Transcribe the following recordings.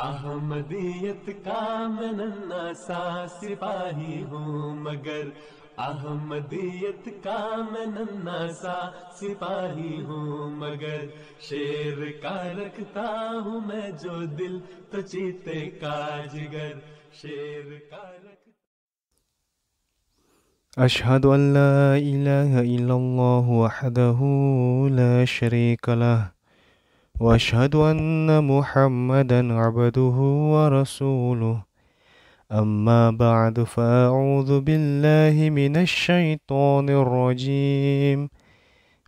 احمدیت کا میں من ناسا سپاہی ہوں مگر احمدیت کا میں نناسا سپاہی ہوں مگر شیر کا رکھتا ہوں میں جو دل تو چیتے کا جگر شیر کا رکھتا أشهد أن لا إله إلا الله وحده لا شريك له واشهد ان محمدا عبده ورسوله اما بعد فاعوذ بالله من الشيطان الرجيم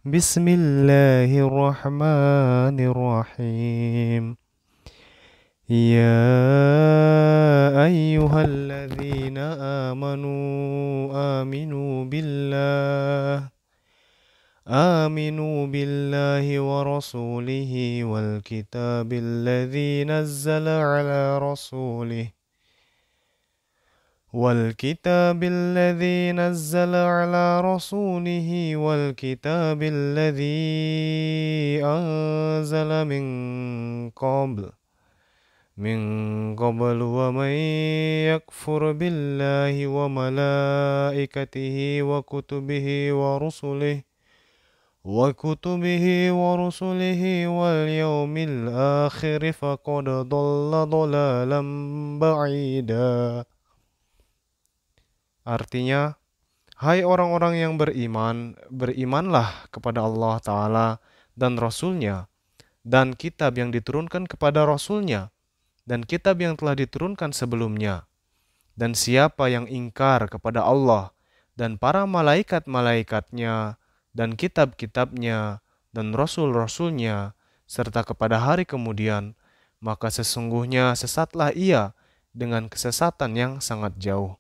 بسم الله الرحمن الرحيم يا ايها الذين امنوا امنوا بالله آمنوا بالله ورسوله والكتاب الذي نزل على رسوله والكتاب الذي نزل على رسوله والكتاب الذي أنزل من قبل من قبل ومن يكفر بالله وملائكته وكتبه ورسله وكتبه ورسله واليوم الآخر فقد ضل ضلالا بعيدا Artinya, hai orang-orang yang beriman, berimanlah kepada Allah Ta'ala dan Rasulnya, dan kitab yang diturunkan kepada Rasulnya, dan kitab yang telah diturunkan sebelumnya. Dan siapa yang ingkar kepada Allah dan para malaikat-malaikatnya, dan kitab-kitabnya dan rasul-rasulnya serta kepada hari kemudian, maka sesungguhnya sesatlah ia dengan kesesatan yang sangat jauh.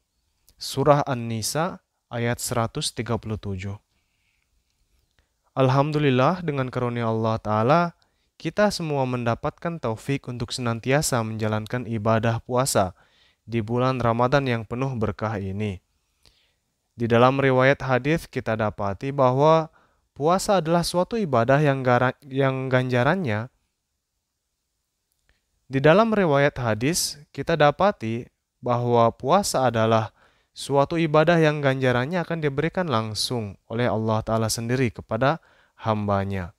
Surah An-Nisa ayat 137. Alhamdulillah dengan karunia Allah Ta'ala, kita semua mendapatkan taufik untuk senantiasa menjalankan ibadah puasa di bulan Ramadan yang penuh berkah ini. Di dalam riwayat hadis kita dapati bahwa puasa adalah suatu ibadah yang, yang ganjarannya. Di dalam riwayat hadis kita dapati bahwa puasa adalah suatu ibadah yang ganjarannya akan diberikan langsung oleh Allah Ta'ala sendiri kepada hambanya.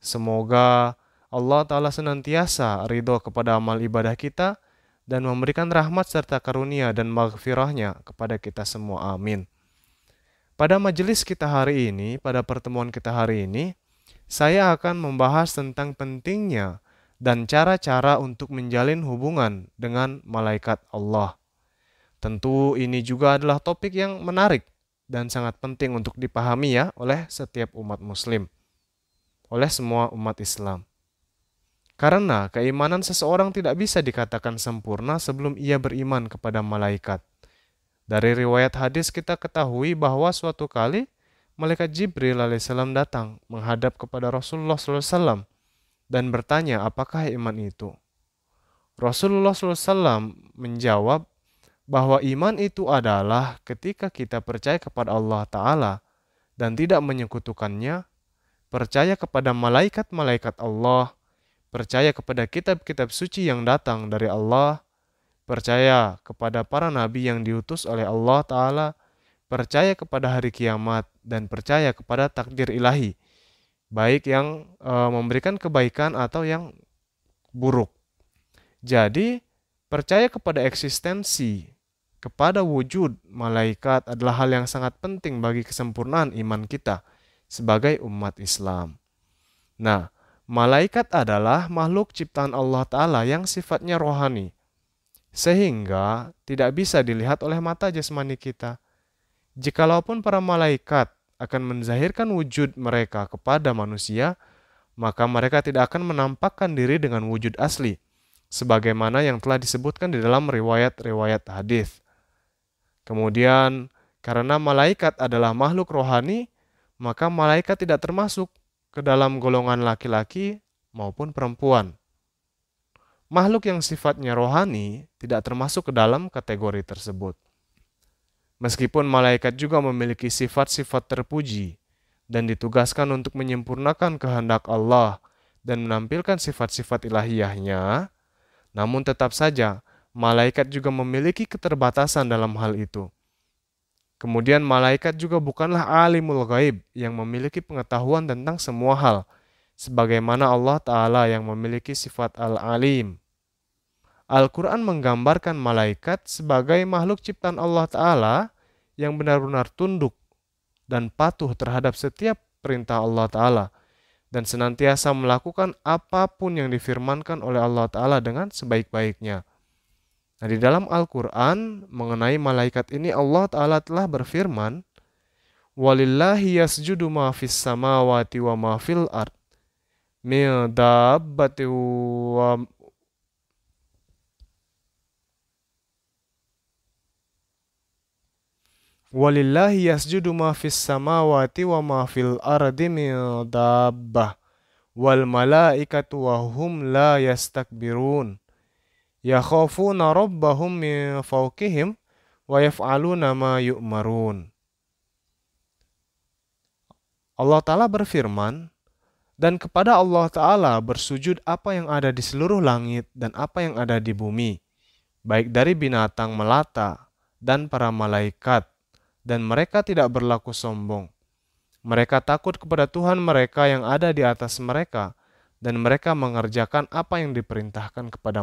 Semoga Allah Ta'ala senantiasa ridho kepada amal ibadah kita dan memberikan rahmat serta karunia dan maghfirahnya kepada kita semua. Amin. Pada majelis kita hari ini, pada pertemuan kita hari ini, saya akan membahas tentang pentingnya dan cara-cara untuk menjalin hubungan dengan malaikat Allah. Tentu ini juga adalah topik yang menarik dan sangat penting untuk dipahami ya oleh setiap umat muslim, oleh semua umat Islam. Karena keimanan seseorang tidak bisa dikatakan sempurna sebelum ia beriman kepada malaikat. Dari riwayat hadis kita ketahui bahwa suatu kali malaikat Jibril alaihissalam datang menghadap kepada Rasulullah SAW dan bertanya apakah iman itu. Rasulullah SAW menjawab bahwa iman itu adalah ketika kita percaya kepada Allah Ta'ala dan tidak menyekutukannya, percaya kepada malaikat-malaikat Allah, percaya kepada kitab-kitab suci yang datang dari Allah, percaya kepada para nabi yang diutus oleh Allah Ta'ala, percaya kepada hari kiamat, dan percaya kepada takdir ilahi, baik yang e, memberikan kebaikan atau yang buruk. Jadi, percaya kepada eksistensi, kepada wujud malaikat adalah hal yang sangat penting bagi kesempurnaan iman kita sebagai umat Islam. Nah, malaikat adalah makhluk ciptaan Allah Ta'ala yang sifatnya rohani sehingga tidak bisa dilihat oleh mata jasmani kita. Jikalaupun para malaikat akan menzahirkan wujud mereka kepada manusia, maka mereka tidak akan menampakkan diri dengan wujud asli, sebagaimana yang telah disebutkan di dalam riwayat-riwayat hadis. Kemudian, karena malaikat adalah makhluk rohani, maka malaikat tidak termasuk ke dalam golongan laki-laki maupun perempuan makhluk yang sifatnya rohani tidak termasuk ke dalam kategori tersebut. Meskipun malaikat juga memiliki sifat-sifat terpuji dan ditugaskan untuk menyempurnakan kehendak Allah dan menampilkan sifat-sifat ilahiyahnya, namun tetap saja malaikat juga memiliki keterbatasan dalam hal itu. Kemudian malaikat juga bukanlah alimul gaib yang memiliki pengetahuan tentang semua hal – sebagaimana Allah Ta'ala yang memiliki sifat Al-Alim. Al-Quran menggambarkan malaikat sebagai makhluk ciptaan Allah Ta'ala yang benar-benar tunduk dan patuh terhadap setiap perintah Allah Ta'ala dan senantiasa melakukan apapun yang difirmankan oleh Allah Ta'ala dengan sebaik-baiknya. Nah, di dalam Al-Quran mengenai malaikat ini Allah Ta'ala telah berfirman, Walillahi yasjudu ma fis samawati wa ma fil ard من Walillahi yasjudu ma fis samawati wa ma fil ardi min dabbah wal malaikatu wa hum la yastakbirun yakhafuna rabbahum min fawqihim wa yaf'aluna ma yu'marun Allah Ta'ala berfirman, dan kepada Allah Ta'ala bersujud apa yang ada di seluruh langit dan apa yang ada di bumi, baik dari binatang melata dan para malaikat, dan mereka tidak berlaku sombong. Mereka takut kepada Tuhan mereka yang ada di atas mereka, dan mereka mengerjakan apa yang diperintahkan kepada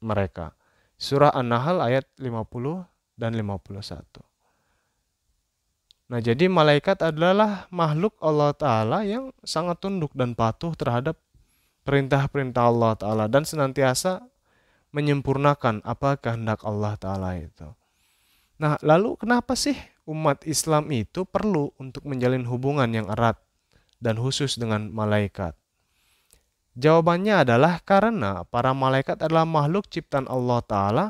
mereka. Surah An-Nahl ayat 50 dan 51. Nah, jadi malaikat adalah makhluk Allah Ta'ala yang sangat tunduk dan patuh terhadap perintah-perintah Allah Ta'ala dan senantiasa menyempurnakan apa kehendak Allah Ta'ala itu. Nah, lalu kenapa sih umat Islam itu perlu untuk menjalin hubungan yang erat dan khusus dengan malaikat? Jawabannya adalah karena para malaikat adalah makhluk ciptaan Allah Ta'ala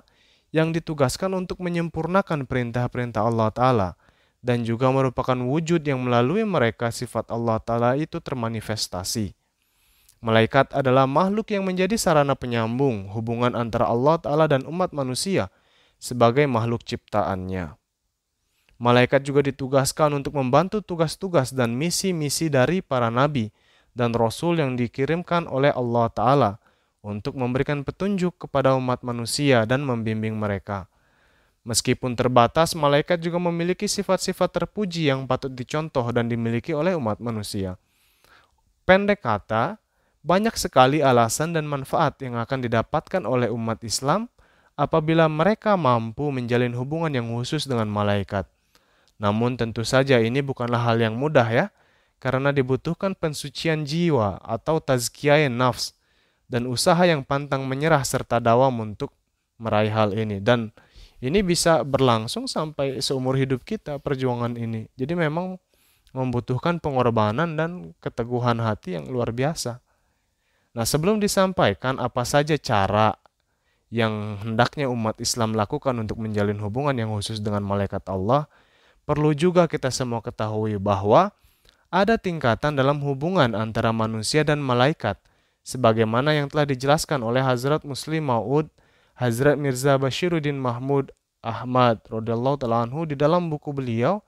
yang ditugaskan untuk menyempurnakan perintah-perintah Allah Ta'ala – dan juga merupakan wujud yang melalui mereka sifat Allah Ta'ala itu termanifestasi. Malaikat adalah makhluk yang menjadi sarana penyambung hubungan antara Allah Ta'ala dan umat manusia sebagai makhluk ciptaannya. Malaikat juga ditugaskan untuk membantu tugas-tugas dan misi-misi dari para nabi dan rasul yang dikirimkan oleh Allah Ta'ala untuk memberikan petunjuk kepada umat manusia dan membimbing mereka Meskipun terbatas, malaikat juga memiliki sifat-sifat terpuji yang patut dicontoh dan dimiliki oleh umat manusia. Pendek kata, banyak sekali alasan dan manfaat yang akan didapatkan oleh umat Islam apabila mereka mampu menjalin hubungan yang khusus dengan malaikat. Namun tentu saja ini bukanlah hal yang mudah ya, karena dibutuhkan pensucian jiwa atau tazkiyah nafs dan usaha yang pantang menyerah serta dawam untuk meraih hal ini. Dan ini bisa berlangsung sampai seumur hidup kita perjuangan ini. Jadi memang membutuhkan pengorbanan dan keteguhan hati yang luar biasa. Nah, sebelum disampaikan apa saja cara yang hendaknya umat Islam lakukan untuk menjalin hubungan yang khusus dengan malaikat Allah, perlu juga kita semua ketahui bahwa ada tingkatan dalam hubungan antara manusia dan malaikat sebagaimana yang telah dijelaskan oleh Hazrat Muslim Maud Hazrat Mirza Bashiruddin Mahmud Ahmad radhiyallahu taala di dalam buku beliau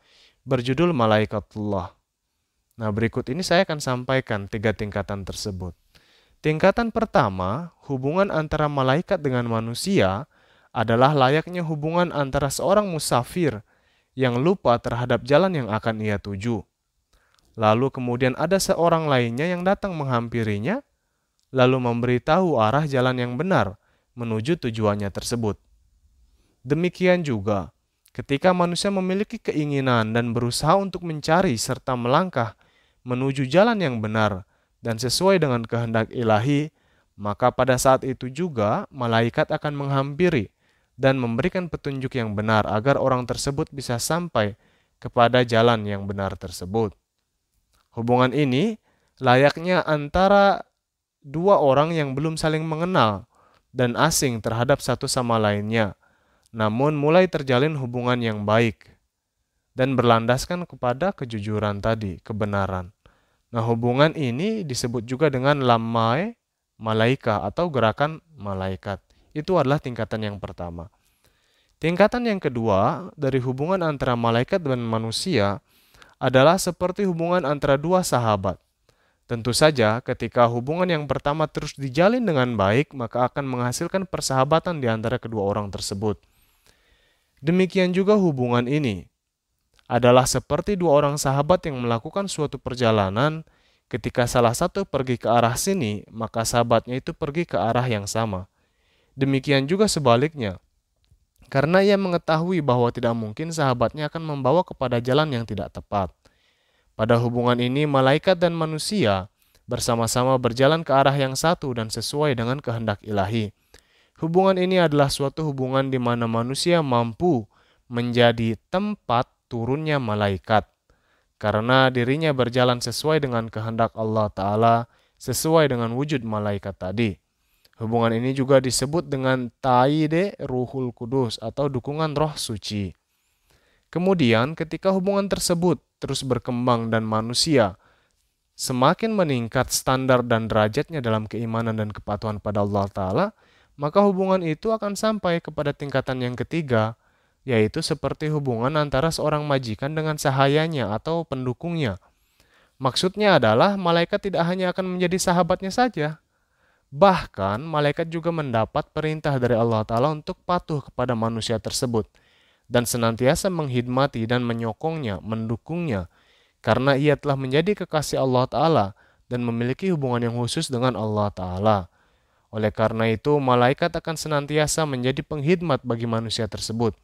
berjudul Malaikatullah. Nah, berikut ini saya akan sampaikan tiga tingkatan tersebut. Tingkatan pertama, hubungan antara malaikat dengan manusia adalah layaknya hubungan antara seorang musafir yang lupa terhadap jalan yang akan ia tuju. Lalu kemudian ada seorang lainnya yang datang menghampirinya, lalu memberitahu arah jalan yang benar, menuju tujuannya tersebut. Demikian juga, ketika manusia memiliki keinginan dan berusaha untuk mencari serta melangkah menuju jalan yang benar dan sesuai dengan kehendak ilahi, maka pada saat itu juga malaikat akan menghampiri dan memberikan petunjuk yang benar agar orang tersebut bisa sampai kepada jalan yang benar tersebut. Hubungan ini layaknya antara dua orang yang belum saling mengenal, dan asing terhadap satu sama lainnya, namun mulai terjalin hubungan yang baik dan berlandaskan kepada kejujuran tadi, kebenaran. Nah, hubungan ini disebut juga dengan lamai malaika atau gerakan malaikat. Itu adalah tingkatan yang pertama. Tingkatan yang kedua dari hubungan antara malaikat dan manusia adalah seperti hubungan antara dua sahabat. Tentu saja, ketika hubungan yang pertama terus dijalin dengan baik, maka akan menghasilkan persahabatan di antara kedua orang tersebut. Demikian juga hubungan ini adalah seperti dua orang sahabat yang melakukan suatu perjalanan. Ketika salah satu pergi ke arah sini, maka sahabatnya itu pergi ke arah yang sama. Demikian juga sebaliknya, karena ia mengetahui bahwa tidak mungkin sahabatnya akan membawa kepada jalan yang tidak tepat. Pada hubungan ini, malaikat dan manusia bersama-sama berjalan ke arah yang satu dan sesuai dengan kehendak ilahi. Hubungan ini adalah suatu hubungan di mana manusia mampu menjadi tempat turunnya malaikat, karena dirinya berjalan sesuai dengan kehendak Allah Ta'ala, sesuai dengan wujud malaikat tadi. Hubungan ini juga disebut dengan taide ruhul kudus atau dukungan roh suci. Kemudian, ketika hubungan tersebut terus berkembang dan manusia semakin meningkat standar dan derajatnya dalam keimanan dan kepatuhan pada Allah Ta'ala, maka hubungan itu akan sampai kepada tingkatan yang ketiga, yaitu seperti hubungan antara seorang majikan dengan sahayanya atau pendukungnya. Maksudnya adalah malaikat tidak hanya akan menjadi sahabatnya saja, bahkan malaikat juga mendapat perintah dari Allah Ta'ala untuk patuh kepada manusia tersebut – dan senantiasa menghidmati dan menyokongnya, mendukungnya, karena ia telah menjadi kekasih Allah Ta'ala dan memiliki hubungan yang khusus dengan Allah Ta'ala. Oleh karena itu, malaikat akan senantiasa menjadi penghidmat bagi manusia tersebut.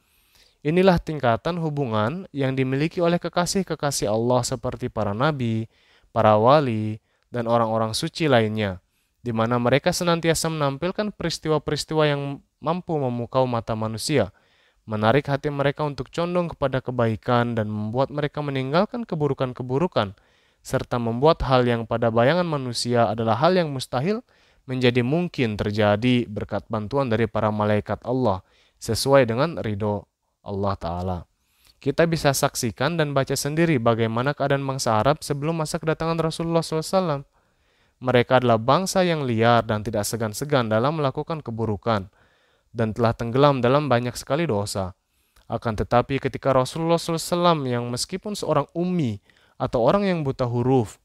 Inilah tingkatan hubungan yang dimiliki oleh kekasih-kekasih Allah seperti para nabi, para wali, dan orang-orang suci lainnya, di mana mereka senantiasa menampilkan peristiwa-peristiwa yang mampu memukau mata manusia – menarik hati mereka untuk condong kepada kebaikan dan membuat mereka meninggalkan keburukan-keburukan, serta membuat hal yang pada bayangan manusia adalah hal yang mustahil menjadi mungkin terjadi berkat bantuan dari para malaikat Allah sesuai dengan ridho Allah Ta'ala. Kita bisa saksikan dan baca sendiri bagaimana keadaan bangsa Arab sebelum masa kedatangan Rasulullah SAW. Mereka adalah bangsa yang liar dan tidak segan-segan dalam melakukan keburukan – dan telah tenggelam dalam banyak sekali dosa. Akan tetapi ketika Rasulullah SAW yang meskipun seorang ummi atau orang yang buta huruf,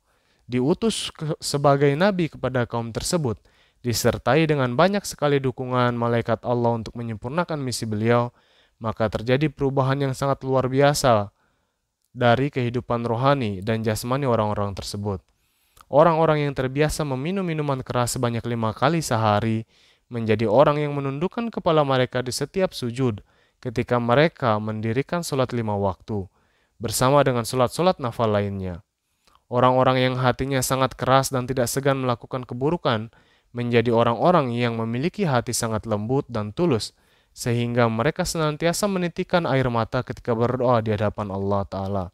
diutus sebagai nabi kepada kaum tersebut, disertai dengan banyak sekali dukungan malaikat Allah untuk menyempurnakan misi beliau, maka terjadi perubahan yang sangat luar biasa dari kehidupan rohani dan jasmani orang-orang tersebut. Orang-orang yang terbiasa meminum minuman keras sebanyak lima kali sehari menjadi orang yang menundukkan kepala mereka di setiap sujud ketika mereka mendirikan sholat lima waktu, bersama dengan sholat-sholat nafal lainnya. Orang-orang yang hatinya sangat keras dan tidak segan melakukan keburukan menjadi orang-orang yang memiliki hati sangat lembut dan tulus, sehingga mereka senantiasa menitikan air mata ketika berdoa di hadapan Allah Ta'ala.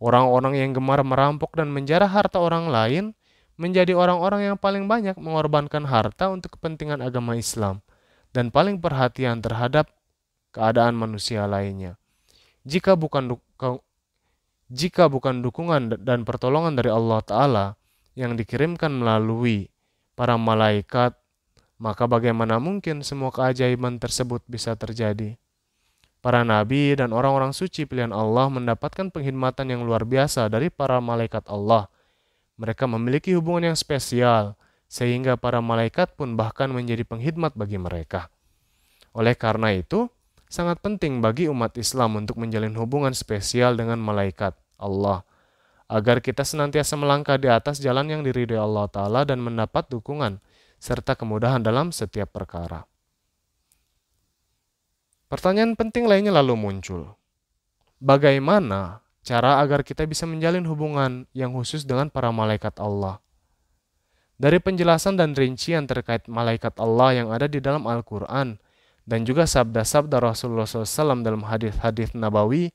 Orang-orang yang gemar merampok dan menjarah harta orang lain menjadi orang-orang yang paling banyak mengorbankan harta untuk kepentingan agama Islam dan paling perhatian terhadap keadaan manusia lainnya. Jika bukan jika bukan dukungan dan pertolongan dari Allah taala yang dikirimkan melalui para malaikat, maka bagaimana mungkin semua keajaiban tersebut bisa terjadi? Para nabi dan orang-orang suci pilihan Allah mendapatkan penghormatan yang luar biasa dari para malaikat Allah – mereka memiliki hubungan yang spesial, sehingga para malaikat pun bahkan menjadi penghidmat bagi mereka. Oleh karena itu, sangat penting bagi umat Islam untuk menjalin hubungan spesial dengan malaikat Allah, agar kita senantiasa melangkah di atas jalan yang diridhoi Allah Ta'ala dan mendapat dukungan serta kemudahan dalam setiap perkara. Pertanyaan penting lainnya lalu muncul. Bagaimana cara agar kita bisa menjalin hubungan yang khusus dengan para malaikat Allah. Dari penjelasan dan rincian terkait malaikat Allah yang ada di dalam Al-Quran dan juga sabda-sabda Rasulullah SAW dalam hadis-hadis Nabawi,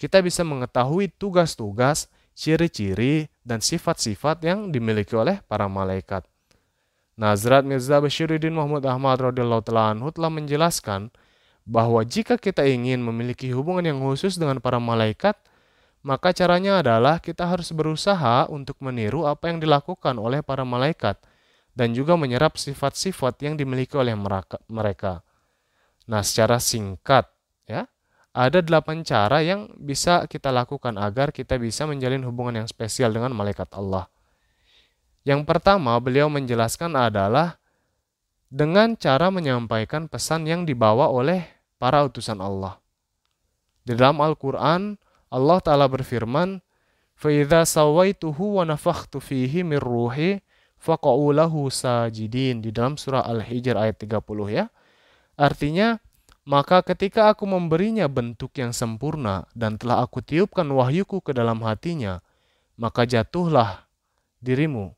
kita bisa mengetahui tugas-tugas, ciri-ciri, dan sifat-sifat yang dimiliki oleh para malaikat. Nazrat Mirza Bashiruddin Muhammad Ahmad radhiyallahu telah menjelaskan bahwa jika kita ingin memiliki hubungan yang khusus dengan para malaikat – maka caranya adalah kita harus berusaha untuk meniru apa yang dilakukan oleh para malaikat dan juga menyerap sifat-sifat yang dimiliki oleh mereka. Nah, secara singkat ya, ada delapan cara yang bisa kita lakukan agar kita bisa menjalin hubungan yang spesial dengan malaikat Allah. Yang pertama, beliau menjelaskan adalah dengan cara menyampaikan pesan yang dibawa oleh para utusan Allah. Di dalam Al-Qur'an Allah Ta'ala berfirman, فَإِذَا سَوَيْتُهُ وَنَفَخْتُ فِيهِ مِنْ رُوحِ فَقَعُوا sajidin. Di dalam surah Al-Hijr ayat 30 ya. Artinya, maka ketika aku memberinya bentuk yang sempurna dan telah aku tiupkan wahyuku ke dalam hatinya, maka jatuhlah dirimu,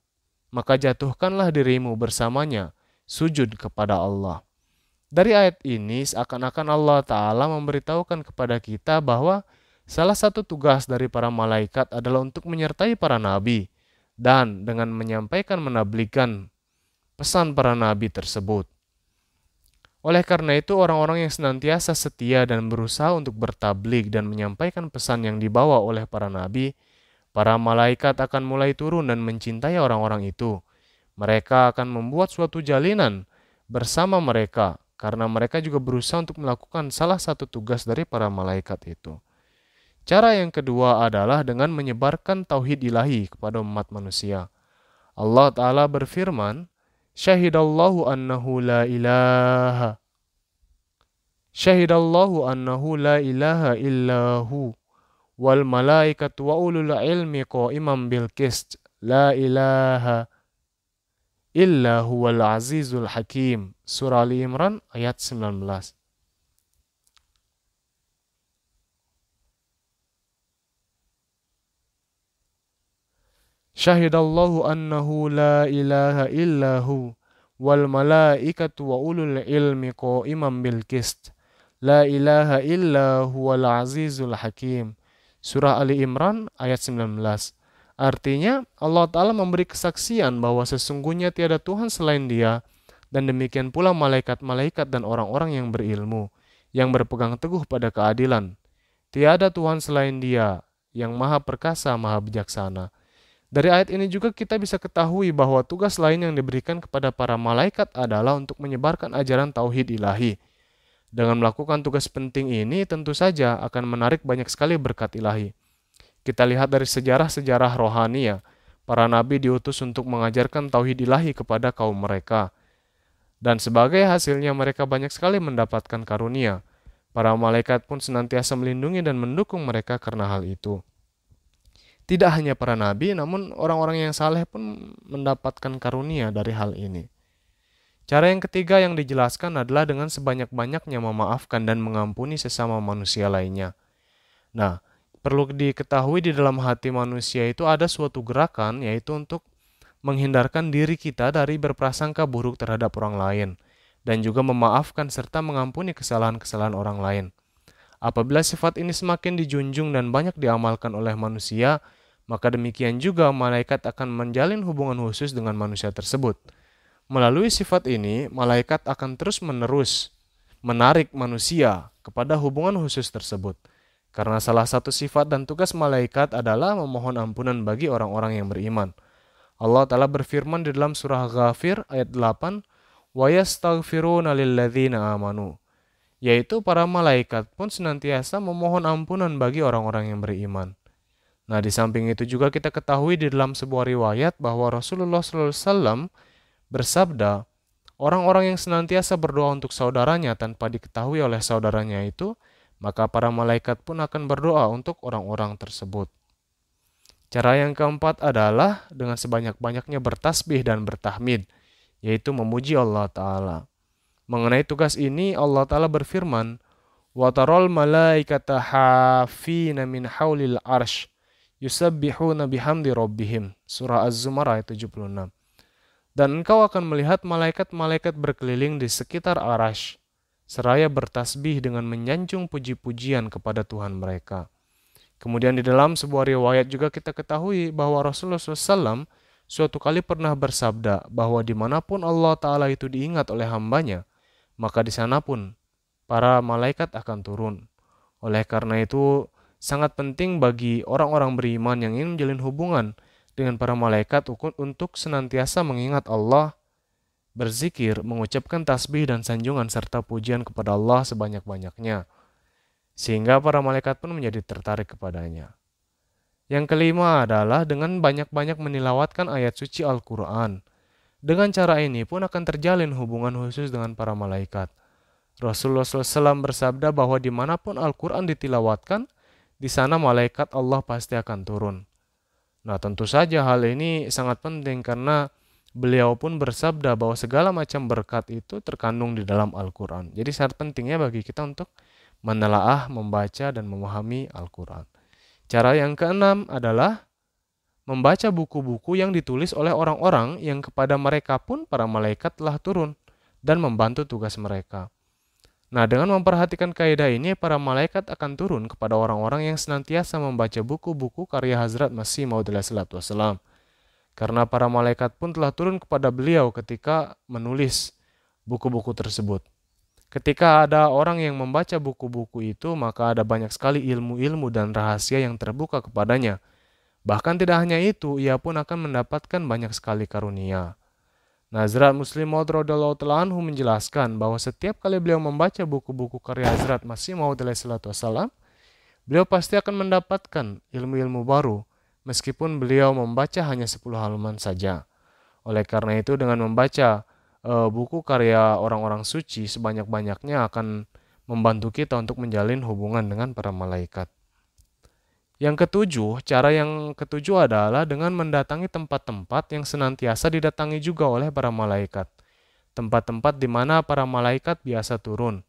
maka jatuhkanlah dirimu bersamanya, sujud kepada Allah. Dari ayat ini seakan-akan Allah Ta'ala memberitahukan kepada kita bahwa Salah satu tugas dari para malaikat adalah untuk menyertai para nabi dan dengan menyampaikan menablikan pesan para nabi tersebut. Oleh karena itu, orang-orang yang senantiasa setia dan berusaha untuk bertablik dan menyampaikan pesan yang dibawa oleh para nabi, para malaikat akan mulai turun dan mencintai orang-orang itu. Mereka akan membuat suatu jalinan bersama mereka, karena mereka juga berusaha untuk melakukan salah satu tugas dari para malaikat itu. Cara yang kedua adalah dengan menyebarkan tauhid ilahi kepada umat manusia. Allah Ta'ala berfirman, Syahidallahu annahu la ilaha. Syahidallahu annahu la ilaha illahu. Wal malaikat wa ulul ilmi imam bil kist. La ilaha illa huwal azizul hakim. Surah Ali Imran ayat 19. Syahidallahu annahu la ilaha illahu wal malaikatu wa ulul ilmi imam bil kist La ilaha illa huwal azizul hakim. Surah Ali Imran ayat 19. Artinya Allah Ta'ala memberi kesaksian bahwa sesungguhnya tiada Tuhan selain dia dan demikian pula malaikat-malaikat dan orang-orang yang berilmu yang berpegang teguh pada keadilan. Tiada Tuhan selain dia yang maha perkasa maha bijaksana. Dari ayat ini juga kita bisa ketahui bahwa tugas lain yang diberikan kepada para malaikat adalah untuk menyebarkan ajaran tauhid ilahi. Dengan melakukan tugas penting ini tentu saja akan menarik banyak sekali berkat ilahi. Kita lihat dari sejarah-sejarah rohani ya, para nabi diutus untuk mengajarkan tauhid ilahi kepada kaum mereka. Dan sebagai hasilnya mereka banyak sekali mendapatkan karunia. Para malaikat pun senantiasa melindungi dan mendukung mereka karena hal itu. Tidak hanya para nabi, namun orang-orang yang saleh pun mendapatkan karunia dari hal ini. Cara yang ketiga yang dijelaskan adalah dengan sebanyak-banyaknya memaafkan dan mengampuni sesama manusia lainnya. Nah, perlu diketahui di dalam hati manusia itu ada suatu gerakan yaitu untuk menghindarkan diri kita dari berprasangka buruk terhadap orang lain dan juga memaafkan serta mengampuni kesalahan-kesalahan orang lain. Apabila sifat ini semakin dijunjung dan banyak diamalkan oleh manusia, maka demikian juga malaikat akan menjalin hubungan khusus dengan manusia tersebut. Melalui sifat ini, malaikat akan terus-menerus menarik manusia kepada hubungan khusus tersebut. Karena salah satu sifat dan tugas malaikat adalah memohon ampunan bagi orang-orang yang beriman. Allah Ta'ala berfirman di dalam surah Ghafir ayat 8, وَيَسْتَغْفِرُونَ لِلَّذِينَ آمَنُوا yaitu para malaikat pun senantiasa memohon ampunan bagi orang-orang yang beriman. Nah, di samping itu juga kita ketahui di dalam sebuah riwayat bahwa Rasulullah SAW bersabda, orang-orang yang senantiasa berdoa untuk saudaranya tanpa diketahui oleh saudaranya itu, maka para malaikat pun akan berdoa untuk orang-orang tersebut. Cara yang keempat adalah dengan sebanyak-banyaknya bertasbih dan bertahmid, yaitu memuji Allah Ta'ala. Mengenai tugas ini Allah Ta'ala berfirman, Watarol malaikata hafina min حَوْلِ arsh Yusabbihuna bihamdi rabbihim Surah Az-Zumar ayat 76 Dan engkau akan melihat malaikat-malaikat berkeliling di sekitar arash, seraya bertasbih dengan menyanjung puji-pujian kepada Tuhan mereka. Kemudian di dalam sebuah riwayat juga kita ketahui bahwa Rasulullah SAW suatu kali pernah bersabda bahwa dimanapun Allah Ta'ala itu diingat oleh hambanya, maka di sana pun para malaikat akan turun. Oleh karena itu, sangat penting bagi orang-orang beriman yang ingin menjalin hubungan dengan para malaikat untuk senantiasa mengingat Allah, berzikir, mengucapkan tasbih dan sanjungan serta pujian kepada Allah sebanyak-banyaknya, sehingga para malaikat pun menjadi tertarik kepadanya. Yang kelima adalah dengan banyak-banyak menilawatkan ayat suci Al-Quran – dengan cara ini pun akan terjalin hubungan khusus dengan para malaikat. Rasulullah SAW bersabda bahwa dimanapun Al-Quran ditilawatkan, di sana malaikat Allah pasti akan turun. Nah tentu saja hal ini sangat penting karena beliau pun bersabda bahwa segala macam berkat itu terkandung di dalam Al-Quran. Jadi sangat pentingnya bagi kita untuk menelaah, membaca, dan memahami Al-Quran. Cara yang keenam adalah membaca buku-buku yang ditulis oleh orang-orang yang kepada mereka pun para malaikat telah turun dan membantu tugas mereka. Nah, dengan memperhatikan kaidah ini, para malaikat akan turun kepada orang-orang yang senantiasa membaca buku-buku karya Hazrat Masih Maud Wasallam. Karena para malaikat pun telah turun kepada beliau ketika menulis buku-buku tersebut. Ketika ada orang yang membaca buku-buku itu, maka ada banyak sekali ilmu-ilmu dan rahasia yang terbuka kepadanya – Bahkan tidak hanya itu, ia pun akan mendapatkan banyak sekali karunia. Nazrat Muslim Maud radhiyallahu anhu menjelaskan bahwa setiap kali beliau membaca buku-buku karya Hazrat Masih Maud wasallam, beliau pasti akan mendapatkan ilmu-ilmu baru meskipun beliau membaca hanya 10 halaman saja. Oleh karena itu dengan membaca e, buku karya orang-orang suci sebanyak-banyaknya akan membantu kita untuk menjalin hubungan dengan para malaikat. Yang ketujuh, cara yang ketujuh adalah dengan mendatangi tempat-tempat yang senantiasa didatangi juga oleh para malaikat. Tempat-tempat di mana para malaikat biasa turun.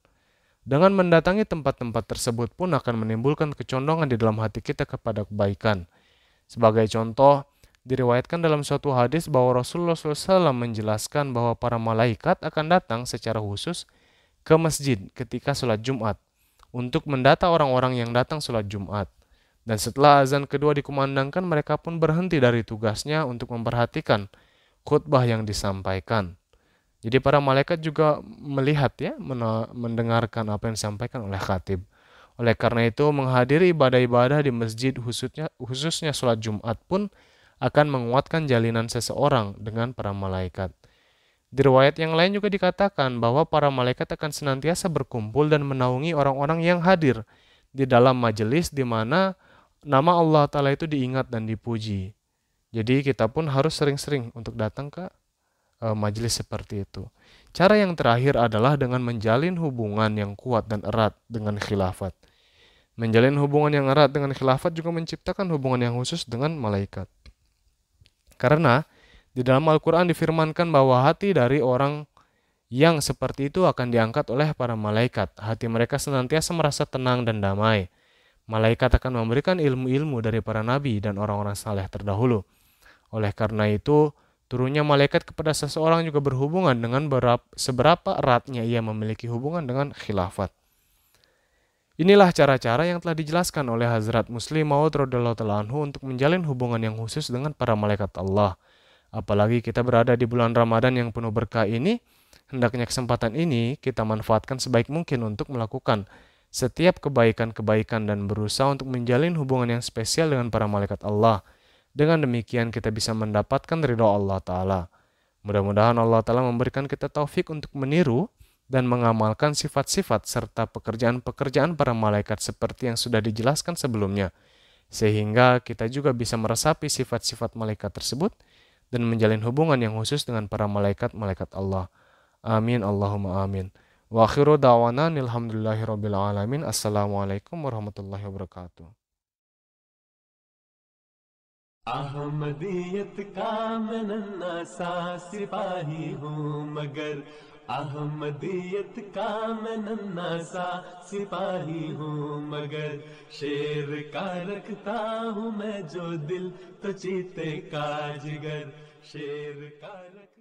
Dengan mendatangi tempat-tempat tersebut pun akan menimbulkan kecondongan di dalam hati kita kepada kebaikan. Sebagai contoh, diriwayatkan dalam suatu hadis bahwa Rasulullah SAW menjelaskan bahwa para malaikat akan datang secara khusus ke masjid ketika sholat Jumat untuk mendata orang-orang yang datang sholat Jumat. Dan setelah azan kedua dikumandangkan, mereka pun berhenti dari tugasnya untuk memperhatikan khutbah yang disampaikan. Jadi para malaikat juga melihat ya, mendengarkan apa yang disampaikan oleh khatib. Oleh karena itu, menghadiri ibadah-ibadah di masjid khususnya khususnya sholat Jumat pun akan menguatkan jalinan seseorang dengan para malaikat. Di riwayat yang lain juga dikatakan bahwa para malaikat akan senantiasa berkumpul dan menaungi orang-orang yang hadir di dalam majelis di mana nama Allah Ta'ala itu diingat dan dipuji. Jadi kita pun harus sering-sering untuk datang ke e, majelis seperti itu. Cara yang terakhir adalah dengan menjalin hubungan yang kuat dan erat dengan khilafat. Menjalin hubungan yang erat dengan khilafat juga menciptakan hubungan yang khusus dengan malaikat. Karena di dalam Al-Quran difirmankan bahwa hati dari orang yang seperti itu akan diangkat oleh para malaikat. Hati mereka senantiasa merasa tenang dan damai Malaikat akan memberikan ilmu-ilmu dari para nabi dan orang-orang saleh terdahulu. Oleh karena itu, turunnya malaikat kepada seseorang juga berhubungan dengan berap, seberapa eratnya ia memiliki hubungan dengan khilafat. Inilah cara-cara yang telah dijelaskan oleh Hazrat Muslim Maud anhu untuk menjalin hubungan yang khusus dengan para malaikat Allah. Apalagi kita berada di bulan Ramadan yang penuh berkah ini, hendaknya kesempatan ini kita manfaatkan sebaik mungkin untuk melakukan setiap kebaikan-kebaikan dan berusaha untuk menjalin hubungan yang spesial dengan para malaikat Allah. Dengan demikian kita bisa mendapatkan ridho Allah Ta'ala. Mudah-mudahan Allah Ta'ala memberikan kita taufik untuk meniru dan mengamalkan sifat-sifat serta pekerjaan-pekerjaan para malaikat seperti yang sudah dijelaskan sebelumnya, sehingga kita juga bisa meresapi sifat-sifat malaikat tersebut dan menjalin hubungan yang khusus dengan para malaikat-malaikat Allah. Amin, Allahumma amin. واخر دعوانا الحمد لله رب العالمين السلام عليكم ورحمة الله وبركاته अहमदियत का मैं नन्ना सा सिपाही हूँ मगर अहमदियत का मैं नन्ना सा सिपाही हूँ मगर शेर का रखता हूँ मैं जो दिल तो चीते का जिगर शेर का रख